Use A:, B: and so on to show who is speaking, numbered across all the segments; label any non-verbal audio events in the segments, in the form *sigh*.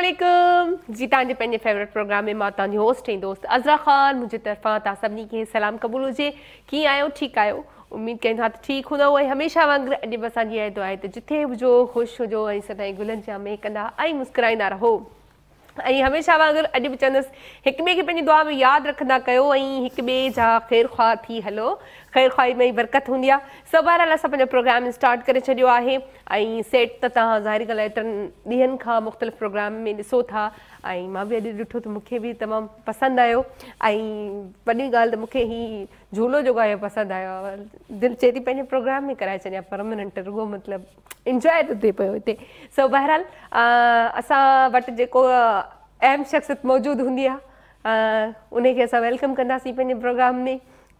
A: असलम जीता पंहिंजे favourite programme में मां होस्ट ही दोस्त अज़रा ख़ान मुझे तरफा तव्हां सभिनी खे सलाम क़बूल हुजे कीअं आहियो ठीकु आहियो उमेद कयूं था त तो ठीकु हूंदो ऐं हमेशह वांगुरु अॼु बि असांजी तो तो जिथे हुजो ख़ुशि हुजो ऐं सदाई गुलनि जा मेह कंदा ऐं रहो हमेशा हमेशह वांगुरु अॼु बि चवंदसि हिक ॿिए दुआ में याद रखा कयो ऐं हिक ॿिए ख़ैर ख़्वाह थी हलो ख़ैर ख़्वाहि में ई बरक़त हूंदी आहे सो असां पंहिंजो प्रोग्राम स्टार्ट करे छॾियो आहे ऐं सेट त तव्हां ज़ाहिरी ॻाल्हि आहे टिनि खां मुख़्तलिफ़ प्रोग्राम में ॾिसो था ऐं मां बि अॼु ॾिठो त मूंखे बि तमामु पसंदि आयो ऐं वॾी ॻाल्हि त मूंखे हीउ झूलो जो आहे पसंदि आयो दिलि चए थी पंहिंजे प्रोग्राम में कराए छॾिया परमनंट रुगो मतिलबु इंजॉय त थिए पियो हिते सो बहरहाल असां वटि जेको अहम शख़्सियत मौजूदु हूंदी आहे वेलकम कंदासीं प्रोग्राम में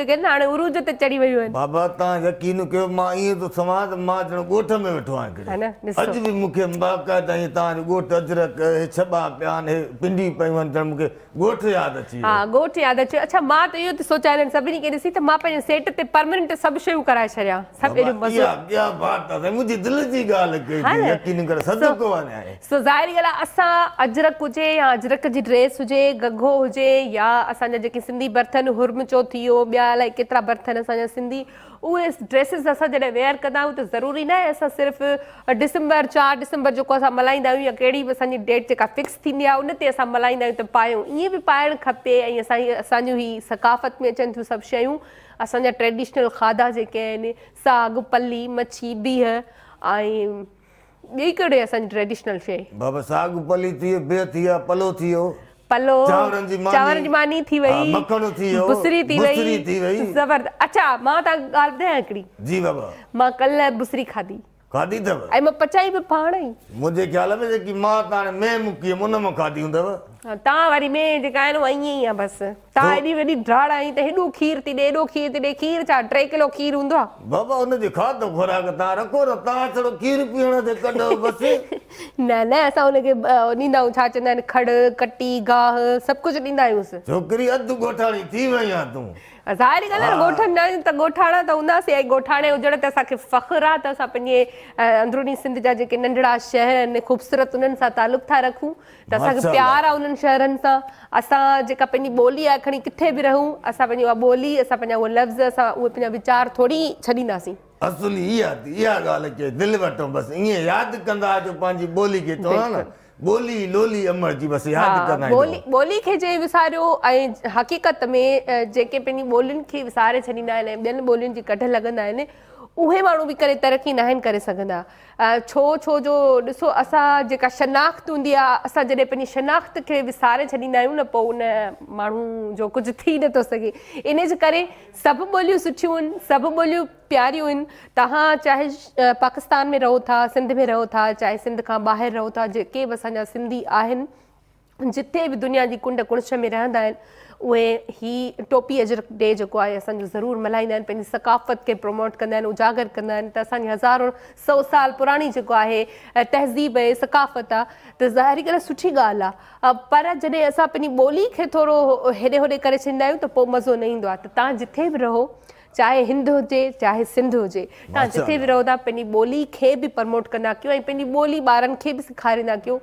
A: जो के ना अने उरुज ते चढ़ी वही हुए बाबा
B: तां यकीन के माँ ये तो समाज माँ जन गोठ में बैठवाए के है
A: ना अज भी
B: मुख्य बाप का तां ये तां गोठ अजरक छबा प्यान है पिंडी पैमान तर मुख्य गोठ याद अच्छी हाँ
A: गोठ याद अच्छी अच्छा माँ तो ये सोचा है ना सभी नहीं करेंगे तो पे सेट ते परमिनेंट सब शेव करा है सब एक बस या या
B: बात है मुझे दिल जी का लग गई है ना कि है
A: सो जाहिर गला असा अजरक या अजरक जी ड्रेस गगो या असा सिंधी बर्तन थियो त ज़रूरी न आहे असां सिर्फ़ु डिसंबर चारि डिसंबर जेको असां मल्हाईंदा आहियूं उन ते पायूं ईअं बि पाइणु खपे ऐं असांजी सकाफ़त में अचनि थियूं सभु शयूं असांजा ट्रेडिशनल खाधा जेके आहिनि साग पलीह ऐं ॿई कहिड़ी असांजी ट्रैडिशनल शइ पलो चांवरनि जी मानी थी वई भूसरी थी वई ज़बरदस्त अच्छा मां तव्हांखे ॻाल्हि ॿुधायां हिकिड़ी मां कल्ह बुसरी खाधी terroristes mu is called? पचाई I पाण Rabbi.
B: My ख़्याल called me, मां would drive. Jesus
A: said that the man when there is my 회re, he does kind of drive. He caused a
B: child in her gear with a leather cap, it was 3
A: the dirt and labels when her дети found that in all forms of food. A gram, by my friend tense, by which a Hayır and his 생grows over the �h, the women or neither wife, either of oar numbered one개� bridge, पंहिंजे अंदरु नंढिड़ा शहर आहिनि ख़ूबसूरत सां तालुक था रखूं त असांखे प्यारु आहे उन्हनि शहरनि सां असां जेका पंहिंजी ॿोली आहे किथे बि रहूं असां पंहिंजी उहा ॿोली वीचार थोरी छॾींदासीं
B: जे
A: विसारियो ऐं हक़ीक़त में जेके पंहिंजी ॿोलियुनि खे विसारे छॾींदा आहिनि ऐं ॿियनि ॿोलियुनि जी कठ लॻंदा आहिनि उहे माण्हू बि करे तरक़ी न आहिनि करे सघंदा छो छो जो ॾिसो असां जेका शनाख़्त हूंदी आहे असां जॾहिं पंहिंजी शनाख़्त खे विसारे छॾींदा आहियूं न पोइ उन माण्हू जो कुझु थी नथो सघे इन जे करे सभु ॿोलियूं सुठियूं आहिनि सभु ॿोलियूं प्यारियूं आहिनि तव्हां चाहे पाकिस्तान में रहो था सिंध में रहो था चाहे सिंध खां ॿाहिरि रहो था जेके बि असांजा सिंधी आहिनि जिते बि दुनिया जी कुंड कुर्छ में रहंदा आहिनि उहे ई टोपीअ जो डे जेको आहे असांजो ज़रूरु मल्हाईंदा आहिनि पंहिंजी सकाफ़त खे प्रमोट कंदा आहिनि उजागर कंदा आहिनि त असांजी हज़ारो सौ साल पुराणी जेको आहे तहज़ीब ऐं सकाफ़त आहे त ज़ाहिरी कल्ह सुठी ॻाल्हि आहे पर जॾहिं असां पंहिंजी ॿोली खे थोरो हेॾे होॾे करे छॾींदा आहियूं त पोइ मज़ो न ईंदो आहे त तव्हां जिथे बि रहो चाहे हिंद हुजे चाहे सिंध हुजे तव्हां जिथे बि रहो था पंहिंजी ॿोली खे बि प्रमोट कंदा कयो ऐं पंहिंजी ॿोली ॿारनि खे बि सेखारींदा कयो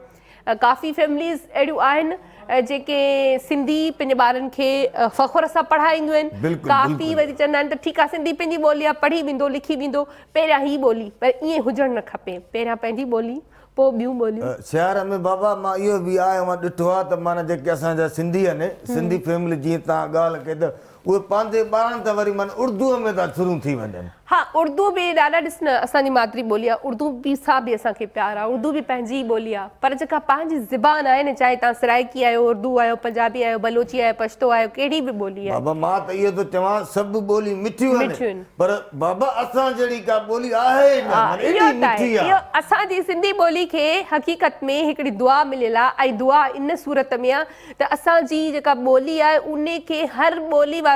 A: काफ़ी फैमिलीज़ अहिड़ियूं आहिनि पंहिंजे ॿारनि खे फ़खुर सां पढ़ाईंदियूं आहिनि काफ़ी वरी चवंदा आहिनि त ठीकु आहे सिंधी पंहिंजी ॿोली आहे पढ़ी वेंदो लिखी वेंदो पहिरियां ई ॿोली पर ईअं हुजणु न खपे पहिरियां पंहिंजी ॿोली पोइ ॿियूं ॿोलियूं
B: शहर में उहे पंहिंजे ॿारनि त वरी माना उर्दूअ में था शुरू थी वञनि
A: हा उर्दू बि ॾाढा ॾिस न असांजी माद्री ॿोली आहे उर्दू बि सां बि असांखे प्यारु आहे उर्दू बि पंहिंजी ई ॿोली आहे पर जेका पंहिंजी ज़बान आहे न चाहे तव्हां सिराइकी आहियो उर्दू आहियो पंजाबी आहियो बलोची आहियो पछ्तो आहियो कहिड़ी बि ॿोली आहे
B: मां त इहो थो चवां सभु मिठियूं मिठियूं पर बाबा असां जहिड़ी का ॿोली आहे
A: असांजी सिंधी ॿोली खे हक़ीक़त में हिकिड़ी दुआ मिलियल आहे ऐं दुआ इन सूरत में आहे त असांजी जेका ॿोली आहे उन खे हर ॿोली वारी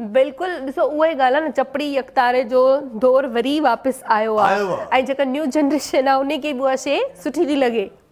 A: बिल्कुल ॾिसो उहा ई ॻाल्हि आहे न चपड़ी यखतारे जो दौरु वरी वापसि आयो आहे ऐं जेका न्यू जनरेशन आहे उनखे बि उहा शइ सुठी थी लॻे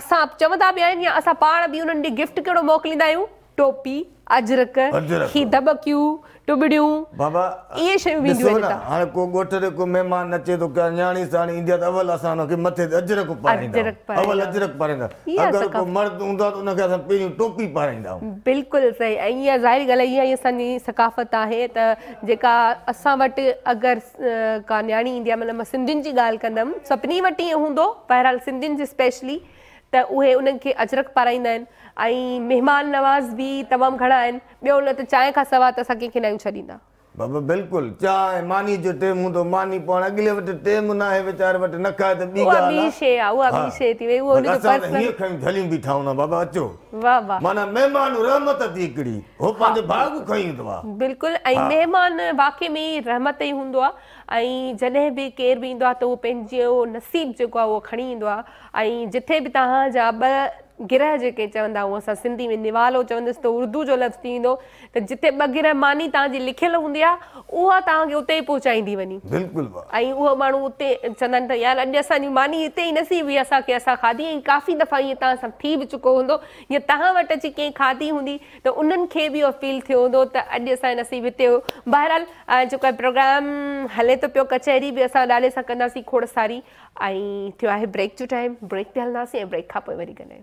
A: असां चवंदा बि असां पाण बि उन्हनि खे बिल्कुलु सही ऐं सकाफ़त आहे त जेका असां वटि अगरि का न्याणी आहे मतिलबु कंदमि सभिनी वटि हूंदो त उहे उन्हनि खे अजरक पाराईंदा आहिनि ऐं महिमान नवाज़ बि तमामु घणा आहिनि ॿियो न त चांहि खां सवादु त असां कंहिंखे
B: بابا بالکل چا مانی جو ٹیم ہوندو مانی پون اگلے وٹ ٹیم نہ ہے وچار وٹ نہ کھا تے بی گا وہ بھی سے آ وہ بھی سے تھی وہ ان کے پرسنل یہ کھے ڈھلیں بیٹھا ہوں بابا اچو
A: واہ واہ منا
B: مہمان رحمت تھی کڑی او باغ کھے دو
A: بالکل ائی مہمان واقعی میں رحمت ہی ہوندو ائی جنے بھی کیر بھی ہوندو تو پنجو جو کو وہ کھڑی ہوندو ائی جتھے بھی جا गिरह जेके चवंदा उहे असां सिंधी में निवालो चवंदुसि त उर्दू जो लफ़्ज़ थींदो त जिते ॿ गिरह मानी तव्हांजी लिखियलु हूंदी आहे उहा तव्हांखे उते ई पहुचाईंदी वञे बिल्कुलु ऐं उहो माण्हू उते चवंदा आहिनि त यार अॼु असांजी मानी हिते ई नसीब हुई असांखे असां खाधी ऐं काफ़ी दफ़ा ईअं तव्हां सां थी बि चुको हूंदो या तव्हां वटि अची कंहिं खाधी हूंदी त उन्हनि खे बि उहो फील थियो हूंदो त अॼु असांजो सी हिते हुओ बहरहाल जेको आहे प्रोग्राम हले थो पियो कचहरी बि असां नाले सां कंदासीं खोड़ सारी ऐं थियो आहे ब्रेक जो टाइम ब्रेक ते हलंदासीं ऐं ब्रेक खां पोइ वरी गॾहिं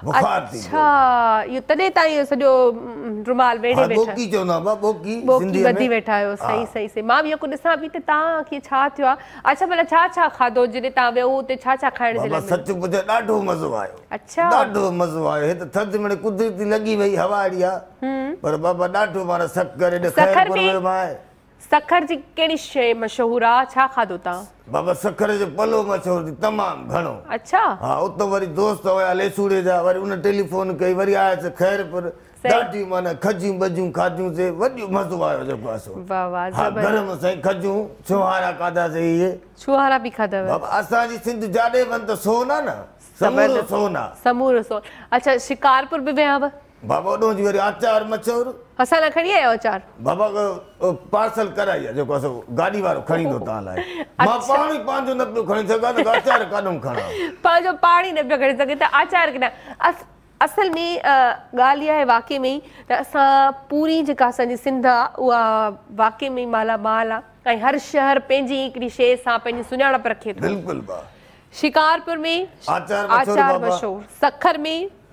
B: छा थियो
A: आहे छा छा खाधो वेहो छा छा खाइणो
B: आहे
A: सखर जी केड़ी शय मशहूर आ छा खादो ता
B: बाबा सखर जो पलो मशहूर थी तमाम घणो अच्छा हां उ तो वरी दोस्त होय ले सुरे जा वरी उने टेलीफोन कई वरी आए से खैर पर दाटी माने खजी बजू मजो आयो जो पास
A: वाह वाह हां घर में
B: से छुहारा कादा से ये
A: छुहारा भी खादा बाबा
B: असा जी सिंध जाडे बंद सोना ना
A: अच्छा शिकारपुर
B: बाबा दो जी वरी आचार मचोर
A: असा ना खणी आयो आचार
B: बाबा को पार्सल कराई जो को गाड़ी वारो खणी दो ता लाए मा पानी पांजो न पियो खणी सका ना आचार कादम खणा
A: पांजो पानी न पियो खणी सके ता आचार के ना अस, असल में गालिया है वाकई में ता असा पूरी जका सा जी सिंधा वा वाकई में माला माला कई हर शहर पेंजी एकरी शे रखे बिल्कुल शिकारपुर में आचार सखर में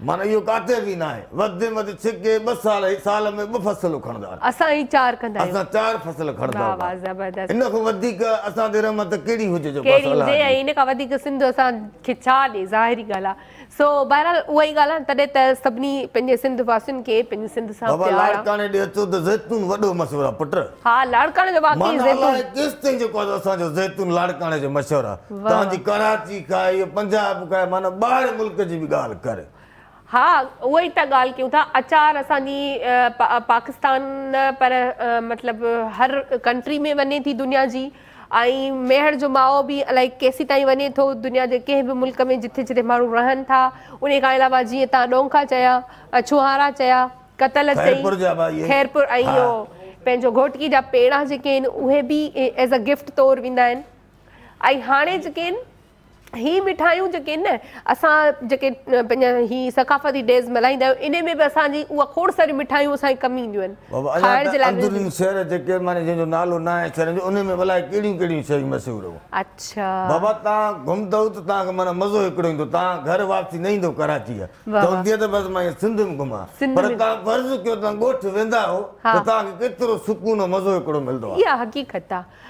B: माना यो काते भी ना है वद में वद छे के बस साल है साल में ब फसल खणदा
A: अस ही चार कंदा अस चार
B: फसल खणदा वाह वाह
A: जबरदस्त इनको
B: वदी का अस दे रहमत केड़ी हो जो बस केड़ी जे
A: इन का वदी के सिंध अस खिचा दे जाहिर गला सो बहरहाल वही गला तदे त सबनी पने सिंध वासन के पने सिंध सा प्यार बाबा लाड़काने
B: दे तो जैतून वडो मशवरा पुत्र
A: हां लाड़काने जो बाकी जैतून
B: किस ते जो को अस जो जैतून लाड़काने जो मशवरा ताजी कराची का ये पंजाब का माना बाहर मुल्क जी भी गाल
A: हा उहो ई था ॻाल्हि कयूं था अचार असांजी पा, पाकिस्तान पर मतिलबु हर कंट्री में वञे थी दुनिया जी ऐं मेहर जो माओ बि अलाई केसी ताईं वञे थो दुनिया जे कंहिं बि मुल्क में जिथे जिथे माण्हू रहनि था उन खां अलावा जीअं तव्हां ॾोंखा चया छुहारा चया कतल चई ख़ैरपुर ऐं इहो पंहिंजो घोटकी जा पेड़ा जेके आहिनि उहे बि एज़ अ गिफ़्ट तौरु वेंदा आहिनि ऐं हाणे जेके आहिनि ही मिठायूं जेके न असां जेके पंहिंजा ही सकाफ़ती डेज मल्हाईंदा आहियूं इन में बि असांजी उहा खोड़ सारी मिठायूं असांजे कमु ईंदियूं आहिनि
B: नालो न आहे शहर जो कहिड़ियूं कहिड़ियूं शयूं मशहूरु
A: अच्छा बाबा
B: तव्हां घुमंदव त तव्हांखे माना मज़ो हिकिड़ो ईंदो तव्हां घर वापसी न ईंदो कराचीअ त बसि मां सिंध में घुमां पर तव्हां फर्ज़ु कयो तव्हां ॻोठु वेंदा आहियो त तव्हांखे केतिरो सुकून मज़ो हिकिड़ो मिलंदो आहे इहा
A: हक़ीक़त आहे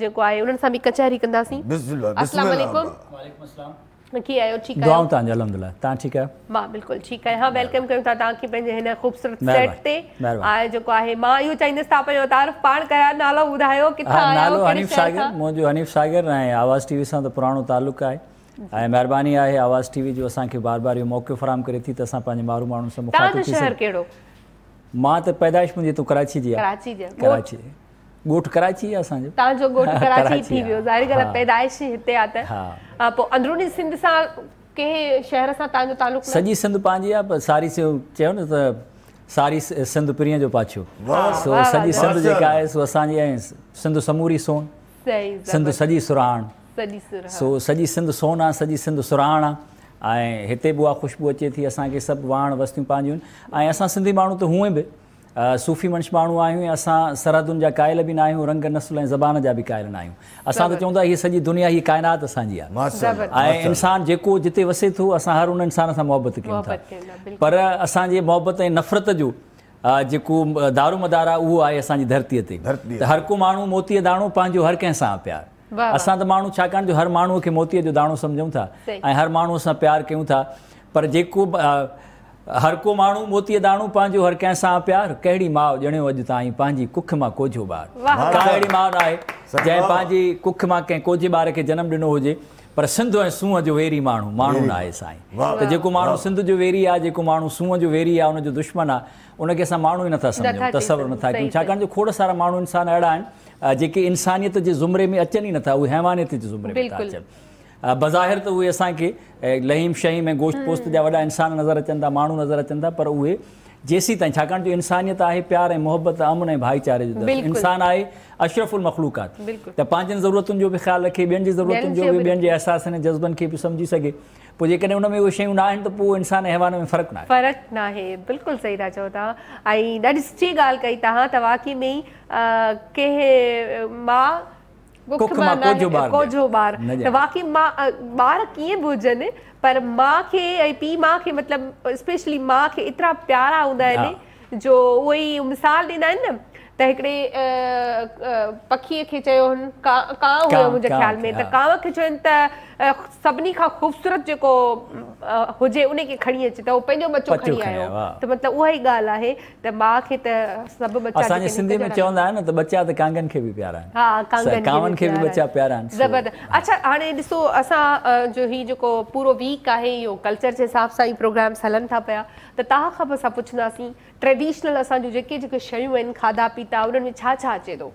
A: جو کو آهي ان سان به کچيري ڪنداسي بسم الله وعلیکم السلام وعلیکم السلام نڪي آهي ٺيڪ آهي گاو تا
C: الحمدللہ تا ٺيڪ آهي
A: واه بالکل ٺيڪ آهي ها ويلڪم ڪيو تا تا کي هن خوبصورت سيٽ تي آ جو آهي ما ايو چاهين ٿا پيو تعارف پان ڪر نالو ودهايو ڪٿا آيو نالو حنيف ساغر
C: مون جو حنيف ساغر آهي آواز ٽي وي سان پرانو تعلق آهي ۽ مهرباني آهي آواز ٽي وي جو اسان کي بار بار موقعو فراهم ڪري ٿي ت اسان پنهنجي ماڻهن سان مخاطب सॼी सिंध पंहिंजी आहे सारी चयो न त सारी सिंध पीअ जो पाछो समूरी सोन सिंध सॼी सुरहाण सो सॼी सिंध सोन आहे सॼी सिंध सुरहाण आहे ऐं हिते बि उहा ख़ुशबू अचे थी असांखे सभु वाण वस्तियूं पंहिंजियूं आहिनि ऐं असां सिंधी माण्हू त हुअं बि सूफ़ी मंश माण्हू आहियूं ऐं असां सरहदुनि जा क़ायल बि न आहियूं रंग नसुल ऐं ज़बान जा बि क़ायल न आहियूं असां त चवंदा आहियूं हीअ सॼी दुनिया हीअ काइनात असांजी आहे ऐं इंसान जेको जिते वसे थो असां हर उन इंसान सां मुहबत कयूं था पर असांजे मुहबत ऐं नफ़रत जो जेको दारू मदार आहे उहो आहे असांजी धरतीअ ते हर को माण्हू मोतीअ दाणो पंहिंजो हर कंहिं सां प्यारु असां त माण्हू छाकाणि जो हर माण्हूअ खे मोतीअ जो दाणो सम्झूं था ऐं हर माण्हूअ सां प्यारु कयूं था पर जेको हर को माण्हू मोतीअ दाणू पंहिंजो हर कंहिंसां प्यारु कहिड़ी माउ ॼणियो अॼु ताईं पंहिंजी कुख मां कोझो ॿारु तव्हांजी अहिड़ी माउ न आहे जंहिं पंहिंजी कुख मां कंहिं को जे ॿार खे जनमु ॾिनो हुजे पर सिंध ऐं सूंह जो वेरी माण्हू माण्हू नाहे साईं त जेको माण्हू सिंध जो वेरी आहे जेको माण्हू सूंह जो वेरी आहे हुनजो दुश्मन आहे उनखे असां माण्हू ई नथा सम्झूं तसवर नथा कयूं छाकाणि जो खोड़ सारा माण्हू इंसान अहिड़ा आहिनि जेके इंसानियत जे ज़ुमरे में अचनि ई नथा उहे हैवानियत जे ज़ुमरे में था अचनि बज़ाहिर तो उहे असांखे लहीम शहीम ऐं गोश्त हम्म। पोश्त जा वॾा इंसान नज़र अचनि था माण्हू नज़र अचन था पर उ जैसी ताईं जो इंसानियत है प्यार मोहब्बत अमन भाईचारे इंसान है आहे अशरफ़ुल मखलूकात त पंहिंजनि ज़रूरतुनि जो बि ख़्यालु रखे ॿियनि जी ज़रूरतुनि जो बि ॿियनि जे अहसासनि ऐं जज़्बनि खे बि सम्झी सघे पोइ जेकॾहिं हुन में उहे शयूं न आहिनि त पोइ इंसान हेवान में फर्क ना
A: फर्क ना न आहे सही था चओ था ऐं ॾाढी सुठी ॻाल्हि कई तव्हां त में ई कंहिं ॿार कीअं भुर्जनि पर माउ खे ऐं पीउ माउ खे मतिलब स्पेशली माउ खे एतिरा प्यारा हूंदा आहिनि जो उहो ई मिसाल ॾींदा आहिनि न त हिकिड़े पखीअ खे चयो हुन का कांउ हुयो मुंहिंजे ख़्याल में त कांउ खे चयनि त सभिनी खां ख़ूबसूरत जेको हुजे उनखे खणी अचे त उहो पंहिंजो बचो खणी आयो त मतिलबु उहा ई ॻाल्हि आहे त माउ खे त सभु सिंधी में चवंदा आहिनि अच्छा हाणे ॾिसो असां जो जेको पूरो वीक आहे इहो कल्चर जे हिसाब सां ई प्रोग्राम्स हलनि था पिया त तव्हां खां बि असां पुछंदासीं ट्रेडिशनल असांजो जेके जेके शयूं आहिनि खाधा पीता उन्हनि में छा छा अचे थो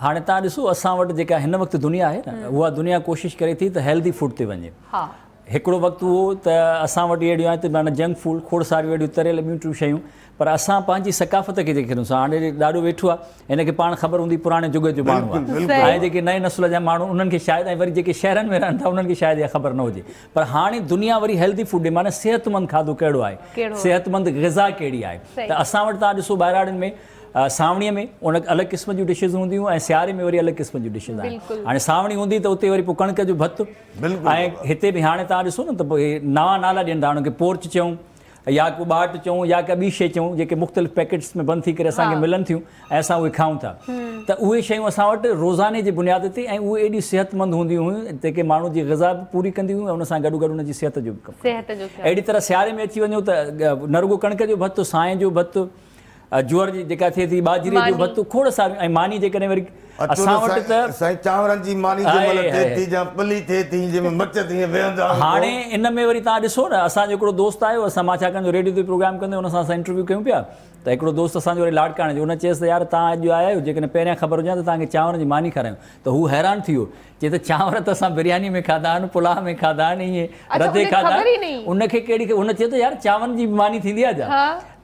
C: हाणे तव्हां ॾिसो असां वटि जेका हिन वक़्तु दुनिया आहे न उहा दुनिया कोशिशि करे थी त हेल्दी फूड ते वञे हिकिड़ो वक़्तु उहो त असां वटि अहिड़ियूं आहिनि त माना जंक फूड खोड़ सारियूं अहिड़ियूं तरियल ॿियूं टियूं शयूं पर असां पंहिंजी सकाफ़त खे जेके ॾिनोसि हाणे ॾाढो वेठो आहे हिनखे पाण ख़बर हूंदी पुराणे जुग जो माण्हू आहे हाणे जेके नए नसुल जा माण्हू उन्हनि खे शायदि ऐं वरी जेके शहरनि में रहनि था उन्हनि खे शायदि इहा ख़बर न हुजे पर हाणे दुनिया वरी हेल्दी फूड ॾे माना सिहतमंद खाधो कहिड़ो आहे सिहतमंद ग़िज़ा कहिड़ी आहे त असां वटि तव्हां ॾिसो में सावणीअ में उन अलॻि क़िस्म जूं डिशेस हूंदियूं ऐं सियारे में वरी अलॻि क़िस्म जूं डिशेस आहिनि हाणे सावणी हूंदी त उते वरी पोइ कणिक जो भत ऐं हिते बि हाणे तव्हां ॾिसो न त पोइ नवां नाला ॾियनि था हुनखे पोर्च चऊं या को ॿाट चऊं या का ॿी शइ चऊं जेके मुख़्तलिफ़ पैकेट्स में बंदि थी करे असांखे मिलनि थियूं ऐं असां उहे खाऊं था त उहे शयूं असां वटि रोज़ाने जे बुनियाद ते ऐं उहे एॾी सिहतमंद हूंदियूं हुयूं जेके माण्हू जी ग़ज़ा बि पूरी कंदी हुयूं ऐं हुन सां गॾु गॾु उनजी सिहत जो बि
A: कमु अहिड़ी
C: तरह सियारे में अची वञो त नरगो कणिक जो भत साए जो भतु अ जी जेका थिए थी बाजरी वतू खोड़ ऐं मानी साॻियो वरी असां वटि
B: त साईं चांवरनि जी मानी थिए थिए थी थी थी जा पली मच हाणे
C: इन में वरी तव्हां ॾिसो न असांजो हिकिड़ो दोस्त आयो असां मां छा कंदुसि रेडियो ते प्रोग्राम कंदो हुन सां असां इंटरव्यू कयूं पिया त हिकिड़ो दोस्त असांजो वरी लाड़काणे जो हुन चयोसि त यार तव्हां अॼु आया आहियो जेकॾहिं पहिरियां ख़बर हुजां त तव्हांखे चांवरनि जी मानी खारायूं त हू हैरान थी वियो चए त चांवर त असां बिरयानी में खाधा आहिनि पुलाउ में खाधा आहिनि ईअं रधे खाधा आहिनि उनखे कहिड़ी उन चए त यार चांवरनि जी मानी थींदी आहे छा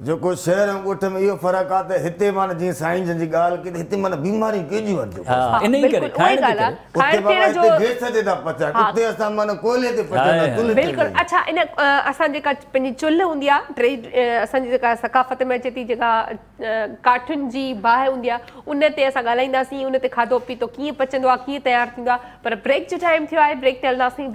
B: जेका
A: सकाफ़त में अचे थी जेका काठियुनि जी बाहि हूंदी आहे उन ते असां ॻाल्हाईंदासीं खाधो पीतो कीअं पचंदो आहे कीअं तयारु थींदो आहे पर ब्रेक जो टाइम थियो आहे ब्रेक ते हलंदासीं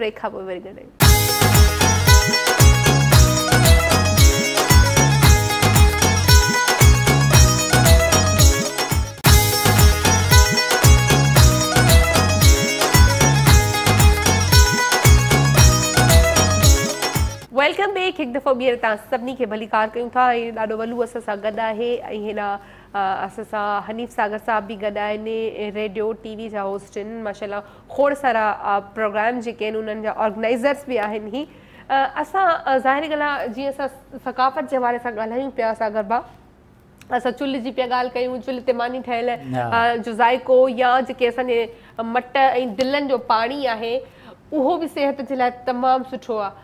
A: वेलकम बेक एक दफ़ो ॿीहर तव्हां सभिनी खे भली कार कयूं था ॾाढो वलू असां सां गॾु आहे ऐं हिन असां सां हनीफ़ सागर साहिब बि गॾु आहिनि रेडियो टी वी जा होस्ट आहिनि माशाल खोड़ सारा प्रोग्राम जेके आहिनि उन्हनि जा ऑर्गेनाइज़र्स बि आहिनि असां ज़ाहिरी जीअं असां सकाफ़त जे बारे सां ॻाल्हायूं पिया सागरबा असां चुल्हि जी पिया ॻाल्हि कयूं चुल्हि ते मानी ठहियलु जो ज़ाइको या जेके असांजे मट ऐं दिलनि जो पाणी आहे उहो बि सिहत जे लाइ तमामु सुठो आहे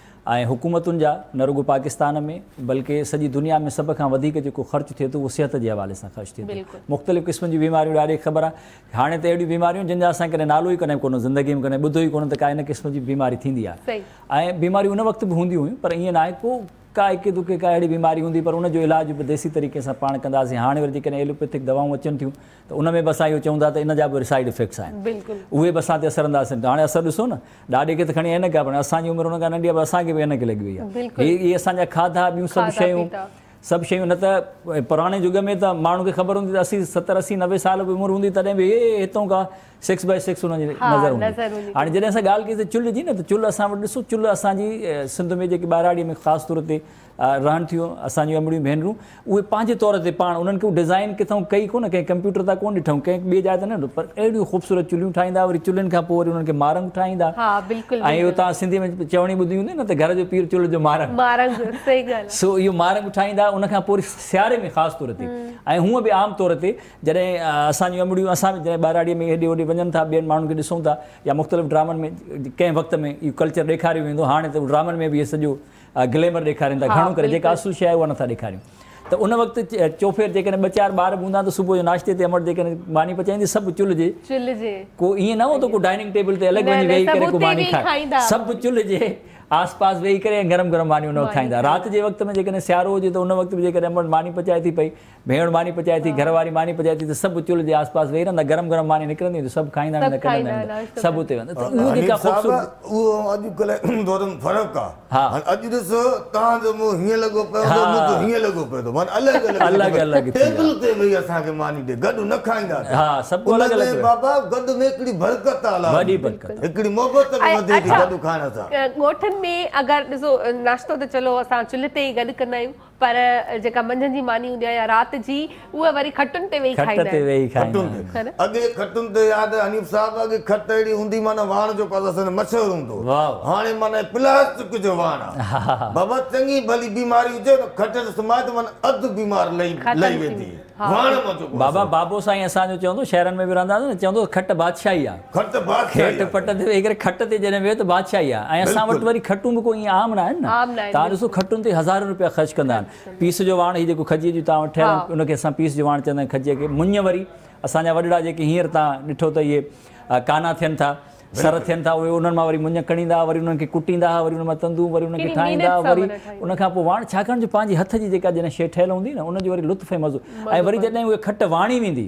C: ऐं हुकूमतुनि जा न रुगो पाकिस्तान में बल्कि सॼी दुनिया में सभ खां वधीक जेको ख़र्चु थिए थो उहो सिहत जे हवाले सां ख़र्चु थींदो मुख़्तलिफ़ क़िस्मनि जी बीमारियूं ॾाढी ख़बर आहे हाणे त अहिड़ियूं बीमारियूं जिन जो असांखे कॾहिं नालो ई कॾहिं कोन ज़िंदगी में कॾहिं ॿुधो ई कोन त का हिन क़िस्म जी बीमारी थींदी आहे ऐं बीमारियूं उन वक़्त बि हूंदियूं हुयूं पर ईअं न आहे को का हिकु दुके का अहिड़ी बीमारी हूंदी पर उन इलाज बि देसी तरीक़े सां पाण कंदासीं हाणे वरी जेकॾहिं एलोपैथिक दवाऊं अचनि थियूं त उन में बि असां इहो चऊं था त इन जा बि साइड इफेक्ट्स आहिनि उहे बि असांदासीं त हाणे असां ॾिसो न ॾाॾे खे त खणी अलॻि आहे पर असांजी उमिरि हुन खां नंढी आहे असांखे बि अनक लॻी वई आहे खाधा ॿियूं सभु शयूं सब शयूं न पुराने युग में त माण्हुनि खे ख़बर हूंदी त असी सतरि असी नवे साल भी उम्र होंगी तद भी इतों का सिक्स बाय सिक्स हुनजी नज़र हूंदी हाणे जॾहिं असां ॻाल्हि की चुल्हि जी न त चुल्हि असां वटि सिंध में जेकी ॿाराड़ीअ में खास तौर ते रहनि थियूं असांजी अंबड़ियूं भेनरूं उहे पंहिंजे तौर ते पाण उन्हनि खे डिज़ाइन किथां कई कोन कंहिं कंप्यूटर था कोन ॾिठऊं कंहिं ॿिए जाइ त न पर अहिड़ियूं ख़ूबसूरत चुल्हियूं ठाहींदा वरी चुल्हनि खां पोइ वरी उन्हनि खे मारंग ठाहींदा ऐं इहो तव्हां सिंधी में चवणी ॿुधी हूंदी न त घर जो पीर चुल्हि जो
A: मारे
C: सो इहो मारंग ठाहींदा उनखां पोइ वरी सियारे में ख़ासि तौर ते ऐं हूअं बि आम तौर ते जॾहिं असांजी अमड़ियूं असां जॾहिं ॿाराड़ीअ में हेॾे होॾे वञनि था ॿियनि माण्हुनि खे ॾिसूं था या मुख़्तलिफ़ ड्रामनि में कंहिं वक़्त में इहो कल्चर ॾेखारियो वेंदो हाणे त ड्रामनि में बि इहो सॼो ग्लैमर ॾेखारींदा घणो करे जेका आसू शइ उहा नथा ॾेखारियूं त उन वक़्तु चोफेर जेकॾहिं ॿ चारि ॿार बि हूंदा त सुबुह जो नाश्ते ते अमर जेकॾहिं मानी पचाईंदी सभु
A: को
C: ईअं न हूंदो को डाइनिंग टेबल ते अलॻि वञी वेही करे आसपास वेही करे गरम गरम मानी न खाईंदा राति जे वक़्त सियारो हुजे त उन वक़्त जेकॾहिं मानी पचाए थी पई भेण मानी पचाए थी घर वारी मानी पचाए थी त सभु चुल्हि जे आसपास वेही रहंदा गरम गरम मानी निकिरंदी सभु खाईंदा सभु
B: हुते
A: में अगरि ॾिसो नाश्तो त चलो असां चुल्हि ते ई गॾु कंदा आहियूं पर जेका मंझंदि जी मानी हूंदी या राति जी उहे वरी खटुनि ते वेही अॻे
B: खटुनि ते यादि अनीप साहिब खट अहिड़ी हूंदी माना वाण जो मच्छर हूंदो हाणे माना
C: प्लास्टिक जो वाण
B: बाबा चङी भली बीमारी हुजे खट सुमाए त बीमार
C: लही वेंदी बाबा बाबो साईं असांजो चवंदो शहरनि में बि रहंदा न चवंदो खट बादशाही आहे खट खट खट ते वेही करे खट ते जॾहिं वेहो त बादशाही आहे ऐं असां वटि वरी खटूं बि कोई आम न आहिनि न तव्हां ॾिसो खटुनि ते हज़ार रुपया ख़र्चु कंदा आहिनि पीस जो वाण ही जेको खॼीअ जूं तव्हां वठी उनखे असां पीस जो वण चवंदा आहियूं खॼजीअ खे मुञ वरी असांजा वॾड़ा जेके हींअर तव्हां ॾिठो त इहे काना थियनि था सर थियनि था उहे उन्हनि मां वरी मुञ कणींदा हुआ वरी उन्हनि खे कुटींदा वरी उन मां तंदू वरी उनखे ठाहींदा वरी उनखां पोइ वाण छाकाणि जो पंहिंजे हथ जी जेका जॾहिं शइ ठहियलु हूंदी न उनजो वरी लुत्फ़ ऐं मज़ो ऐं वरी जॾहिं उहे खट वाणी वेंदी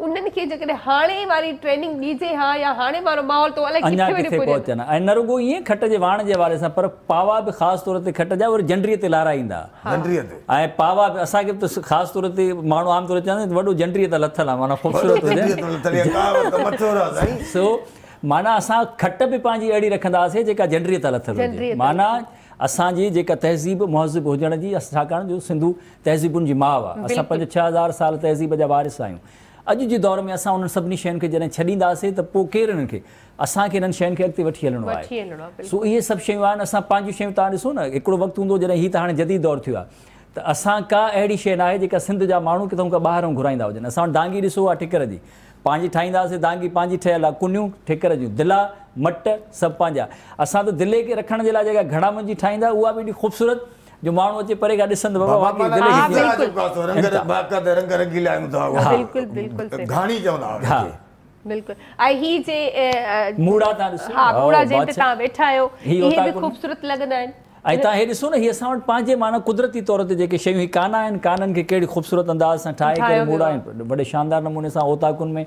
C: पर तेंडरीअ ते लारहाईंदा ऐं *laughs* माना असां खट बि पंहिंजी अहिड़ी रखंदा जेका जंडरीअ तां लथल माना असांजी जेका तहज़ीब महज़िब हुजण जी छाकाणि जो सिंधू तहज़ीबुनि जी माउ आहे असां पंज छह हज़ार साल तहज़ीब जा वारिस आहियूं अॼु जे दौर में असां उन्हनि सभिनी शयुनि खे जॾहिं छॾींदासीं त पोइ केरु असांखे हिननि शयुनि खे अॻिते वठी हलणो
A: आहे सो
C: इहे सभु शयूं आहिनि असां पंहिंजी शयूं तव्हां ॾिसो न हिकिड़ो वक़्तु हूंदो जॾहिं हीअ त हाणे दौरु थियो आहे त असां का अहिड़ी शइ न आहे जेका सिंध जा माण्हू किथां खां ॿाहिरां घुराईंदा हुजनि असां वटि डांगी ॾिसो आहे ठिकर जी पंहिंजी ठाहींदा डांगी पंहिंजी ठहियलु आहे कुनियूं ठिकर जूं दिला मट सभु पंहिंजा असां त दिले खे रखण जे लाइ जेका घणा मुंहिंजी ख़ूबसूरत जो माण्हू अचे परे खां ॾिसंदो ऐं तव्हां वटि पंहिंजे माना कुदरती तौर ते जेके शयूं कान आहिनि काननि खे कहिड़ी ख़ूबसूरत सां ठाहे शानदार नमूने सां ओताकुनि में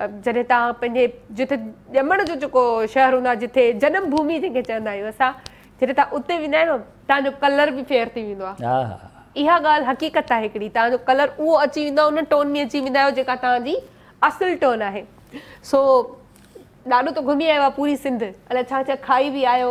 A: जॾहिं तव्हां पंहिंजे जिथे ॼमण जो जेको शहर हूंदो आहे जिथे जनम भूमि जंहिंखे चवंदा आहियूं असां जॾहिं तव्हां उते वेंदा आहियो तव्हांजो कलर बि फेयर थी वेंदो आहे इहा ॻाल्हि हक़ीक़त आहे हिकिड़ी तव्हांजो कलर उहो अची वेंदो उन टोन में अची वेंदा आहियो जेका तव्हांजी टोन आहे सो ॾाढो त घुमी आयो आहे पूरी सिंध अलाए छा छा खाई बि आयो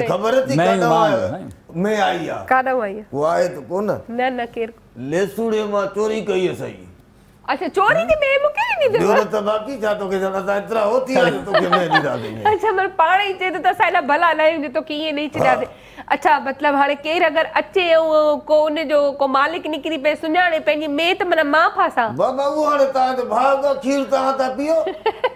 C: ये खबर है थी मैं हाँ। कादा
B: मैं आईया
A: कादा आईया वो आए तो कोन न न केर
B: लेसुड़े मां चोरी कई है सही
A: अच्छा चोरी की बे मुके नहीं दे जरूरत
B: तो बाकी जा तो के जरा इतना होती है तो के मैं नहीं दा देंगे *laughs*
A: अच्छा मैं मतलब पाणे ही चे तो साला भला लायो जो तो किए नहीं चिदा हाँ। दे अच्छा मतलब हाणे केर अगर अचे को उन जो को मालिक निकरी पे सुञाणे पंहिंजी मेत तो मन मतलब मां फासा बाबा वो हाणे ता तो भाग खीर ता ता पियो *laughs*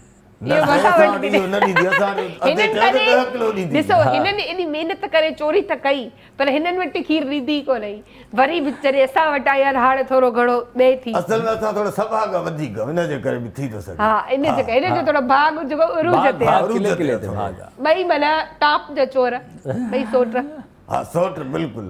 C: इहो वठावट
A: ॾिसो हिननि एॾी महिनत करे चोरी त कई पर हिननि वटि खीर रीधी कोन आई वरी विचरे असां वटां यार हाणे थोरो घणो ॾे थी असल
B: में असां थोरो सभा खां वधीक हिन जे करे बि थी थो सघे हा
A: इन जे करे हिन जो थोरो भाग जेको उरूज ते ॿई माना टॉप जा चोर ॿई सोट
B: हा सोट बिल्कुलु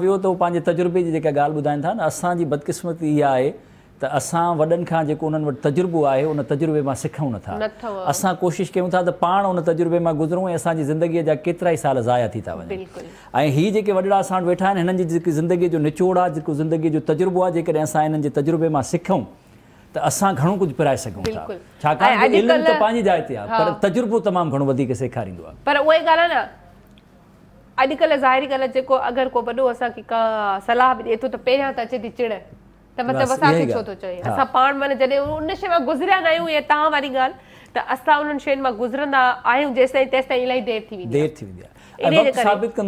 C: वियो त पंहिंजे तजुर्बे जी जेका ॻाल्हि ॿुधाइनि था न असांजी बदकिस्मती इहा आहे त असां वॾनि खां जेको उन्हनि वटि तजुर्बो आहे उन तजुर्बे मां सिखूं नथा असां कोशिशि कयूं था त पाण उन तजुर्बे मां गुज़रूं ऐं असांजी ज़िंदगीअ जा केतिरा ई साल ज़ाया थी था वञनि ऐं ही जेके असां वटि वेठा आहिनि हिननि जी जेकी ज़िंदगीअ जो निचोड़ आहे जेको ज़िंदगीअ जो तजुर्बो आहे जेकॾहिं असां हिननि जे तजुर्बे मां सिखूं त असां घणो कुझु पिराए सघूं था छाकाणि पंहिंजी जाइ ते आहे पर तजुर्बो तमामु घणो वधीक
A: अॼुकल्ह ज़ाहिरी ॻाल्हि जेको अगरि को वॾो असांखे का सलाह बि ॾिए थो त पहिरियां त अचे थी चिड़
C: त मतिलबु असांखे छो थो चए असां
A: पाण माना जॾहिं उन शइ मां गुज़रिया न आहियूं तव्हां वारी ॻाल्हि त असां उन्हनि शयुनि मां गुज़रंदा आहियूं जेसिताईं तेसिताईं इलाही देरि थी वेंदी
C: आहे छोकिरो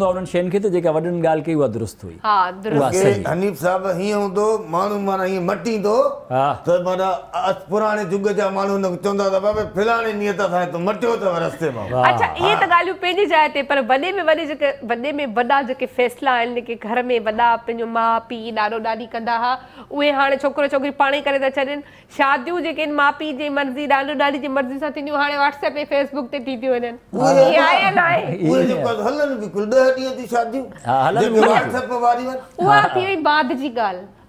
A: छोकिरी पाण ई करे छॾनि शादी ॾाॾी
B: ਹਲਨ ਵੀ ਗੁਲਦਹਟੀਆਂ ਦੀ ਸ਼ਾਦੀ ਹਾਂ ਹਲਨ ਵੀ ਵਾਰੀ ਵਾਰ
A: ਉਹ ਆਪੀ ਬਾਦ ਜੀ ਗੱਲ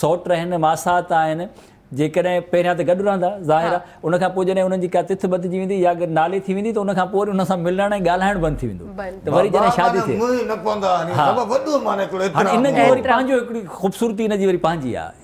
C: सौट आहिनि मासात आहिनि जेकॾहिं पहिरियां त गॾु रहंदा ज़ाहिर आहे उनखां पोइ जॾहिं उन्हनि जी का तिथ बदजी वेंदी या अगरि नाले थी वेंदी त उनखां पोइ वरी हुन सां मिलणु ऐं ॻाल्हाइणु बंदि थी वेंदो
B: त वरी जॾहिं शादी हिकिड़ी
C: ख़ूबसूरती हिन जी वरी पंहिंजी आहे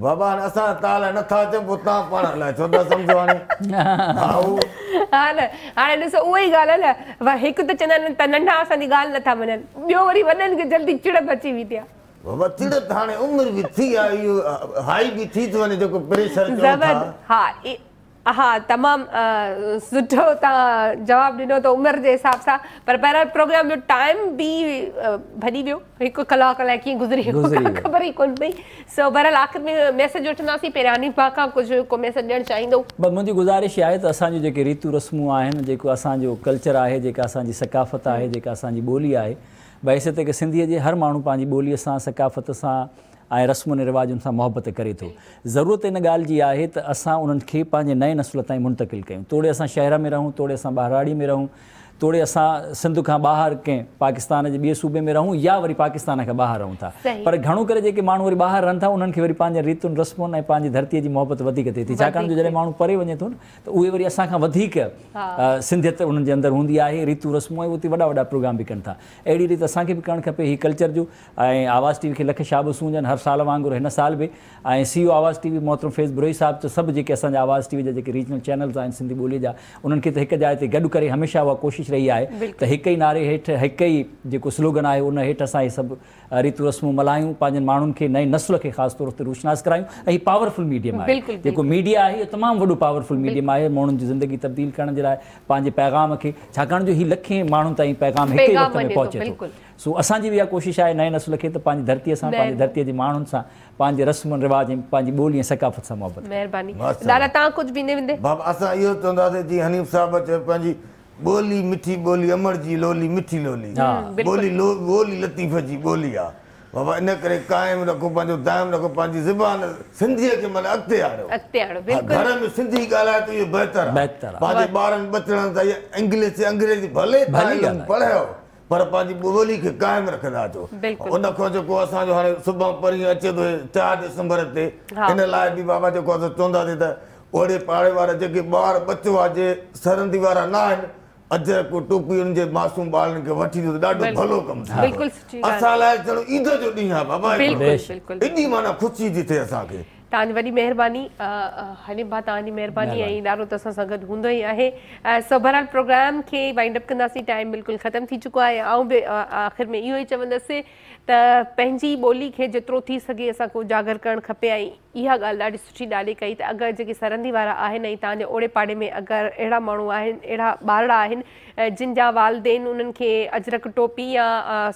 B: बाबा ने असा ताल न था चो पुता पण ल छो द समझो हा
A: हाले हाले ल सो ओही गाल ल वा एक त चनन त नन्हा असा दी गाल न था वरी वनन के जल्दी चिड़ बची वी दिया
B: बाबा चिड़ थाने उम्र भी थी हाई भी थी तो प्रेशर
A: हा तमामु सुठो तव्हां जवाबु ॾिनो त उमिरि जे हिसाब सां पर पहिरियों प्रोग्राम जो टाइम बि भॼी वियो हिकु कलाक लाइ कीअं गुज़री वियो ख़बर ई कोन पई सो आख़िर में मैसेज पईंदासीं पहिरियों खां कुझु को मैसेज ॾियणु चाहींदो
C: मुंहिंजी गुज़ारिश आहे त असांजी जेके रीतियूं रस्मूं आहिनि जेको असांजो कल्चर आहे जेका असांजी सकाफ़त आहे जेका असांजी ॿोली आहे भई सेते की सिंधीअ जे हर माण्हू पंहिंजी ॿोलीअ सां सकाफ़त सां ऐं रस्मुनि रिवाजनि सां मुहबत करे थो ज़रूरत इन ॻाल्हि जी आहे त असां उन्हनि खे पंहिंजे नए नसुल ताईं मुंतकिल कयूं तोड़े असां शहर में रहूं तोड़े असां ॿारड़ी में रहूं तोड़े असां सिंध खां ॿाहिरि कंहिं पाकिस्तान जे ॿिए सूबे में रहूं या वरी पाकिस्तान खां ॿाहिरि रहूं था पर घणो करे जेके माण्हू वरी ॿाहिरि रहनि था उन्हनि खे वरी पंहिंजे रीतुनि रस्मुनि ऐं पंहिंजी धरतीअ जी मुहबत वधीक थिए थी छाकाणि जो जॾहिं माण्हू परे वञे थो न त उहे वरी वधीक सिंधियत उन्हनि जे अंदरि हूंदी आहे रीतू रस्मूं ऐं उते वॾा वॾा प्रोग्राम बि कनि था अहिड़ी रीति असांखे बि करणु खपे हीउ कल्चर जो ऐं टीवी खे लख शाबू हुजनि हर साल वांगुरु हिन साल बि ऐं ओ आवाज़ टीवी मोहतरम फेज़ ब्रोई साहिब त सभु जेके असांजा आवाज़ टीवी जा जेके रीजनल चैनल्स आहिनि सिंधी ॿोलीअ जा उन्हनि खे त हिकु जाइ गॾु करे हमेशा उहा कोशिशि रही आहे त हिकु ई नारे हेठि हिक ई जेको स्लोगन आहे उन हेठि असां इहे सभु रीतूं रस्मूं मल्हायूं पंहिंजनि माण्हुनि खे नए नसुल खे ख़ासि तौर ते रोशनास करायूं ऐं पावरफुल मीडियम आहे जेको मीडिया आहे इहो तमामु वॾो पावरफुल मीडियम आहे माण्हुनि जी ज़िंदगी तब्दील करण जे लाइ पंहिंजे पैगाम खे छाकाणि जो हीउ लखे माण्हुनि ताईं पैगाम हिकु ई ताईं पहुचे सो असांजी बि इहा कोशिशि आहे नए नसुल खे त पंहिंजी धरतीअ सां पंहिंजे धरतीअ जे माण्हुनि सां पंहिंजे रस्म रिवाज़ ऐं पंहिंजी ॿोली ऐं सकाफ़त सां मुहबत
A: महिरबानी
B: इन करे पंहिंजी ज़बान सिंधीअ खे पंहिंजी रखंदा
A: अचो
B: खां जेको असांजो हाणे सुभाणे परीहं अचे थो चारि डिसंबर ते हिन लाइ बि बाबा जेको चवंदासीं त ओड़े पाड़े वारा जेके ॿार बचो आहे जे सरंदी वारा न आहिनि अदरक टोपी उन जे मासूम बालन के वठी जो दाडो भलो कम था बिल्कुल
A: सही बात असल है चलो
B: ईद जो दिन है बाबा बिल्कुल
A: बिल्कुल इनी माना
B: खुशी जी थे असा के
A: तान वडी मेहरबानी हने बात आनी मेहरबानी आई नारो तस संगत हुंदो ही आहे सबरल प्रोग्राम के वाइंड अप कनासी टाइम बिल्कुल खत्म थी चुका है आउ आखिर में यो त पंहिंजी ॿोली खे जेतिरो थी सघे असांखे उजागर करणु खपे ऐं इहा ॻाल्हि ॾाढी सुठी ॾाढी कई त अगरि जेके सरंदी वारा आहिनि ऐं तव्हांजे ओड़े पाड़े में अगरि अहिड़ा माण्हू आहिनि अहिड़ा ॿार आहिनि जा वालदेन उन्हनि खे अजरक टोपी या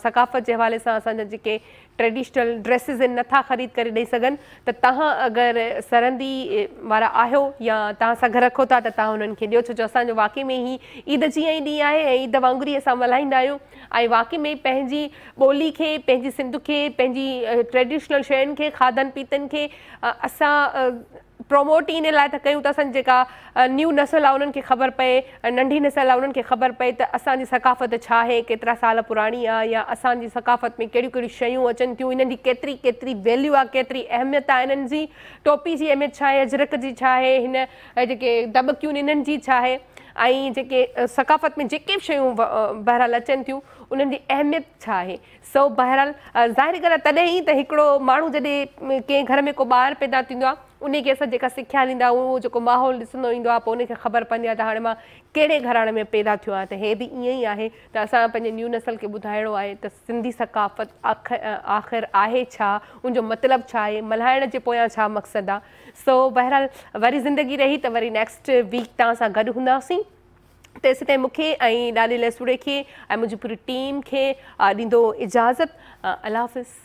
A: सकाफ़त जे हवाले सां असांजा जेके ट्रेडिशनल ड्रेसिस आहिनि नथा ख़रीद करे ॾेई सघनि त तव्हां अगरि सरहदी वारा आहियो या तव्हां सां गॾु रखो था त तव्हां हुननि खे ॾियो छो जो असांजो वाक़ई में ई ईद जीअं ई ॾींहुं आहे ऐं ईद वांगुरु असां मल्हाईंदा आहियूं ऐं में पंहिंजी ॿोलीअ खे पंहिंजी सिंध खे पंहिंजी ट्रैडिशनल शयुनि खे खाधनि पीतनि खे प्रोमोट ई इन लाइ त कयूं त असांजी जेका न्यू नसल आहे उन्हनि खे ख़बर पए नंढी नसल आहे उन्हनि खे ख़बर पए त असांजी सकाफ़त छा आहे केतिरा साल पुराणी आहे या असांजी सकाफ़त में कहिड़ियूं कहिड़ियूं शयूं अचनि थियूं इन्हनि जी केतिरी केतिरी वैल्यू आहे केतिरी अहमियत आहे इन्हनि जी टोपी जी अहमियत छा आहे अजरक जी छा आहे हिन जेके दॿकियूं आहिनि इन्हनि जी छा आहे ऐं जेके सकाफ़त में जेके बि शयूं बहिराल अचनि थियूं उन्हनि जी अहमियत छा आहे सो बहिराल ज़ाहिरी ॻाल्हि तॾहिं ई त हिकिड़ो माण्हू जॾहिं कंहिं घर में को ॿारु पैदा थींदो आहे उन खे असां जेका सिखिया ॾींदा आहियूं उहो जेको माहौल ॾिसंदो ईंदो आहे पोइ उनखे ख़बर पवंदी आहे त हाणे मां कहिड़े घराणे में पैदा थियो आहियां त हे बि ईअं ई आहे त असां पंहिंजे न्यू नसल खे ॿुधाइणो आहे त सिंधी सकाफ़त आख़िर आहे छा उनजो मतिलबु छा आहे मल्हाइण जे पोयां छा मक़सदु आहे सो बहरहाल वरी ज़िंदगी रही त वरी नेक्स्ट वीक तव्हां सां गॾु हूंदासीं तेसि ताईं मूंखे ऐं ॾाॾी लसूड़े खे ऐं मुंहिंजी पूरी टीम खे ॾींदो इजाज़त अलाफ़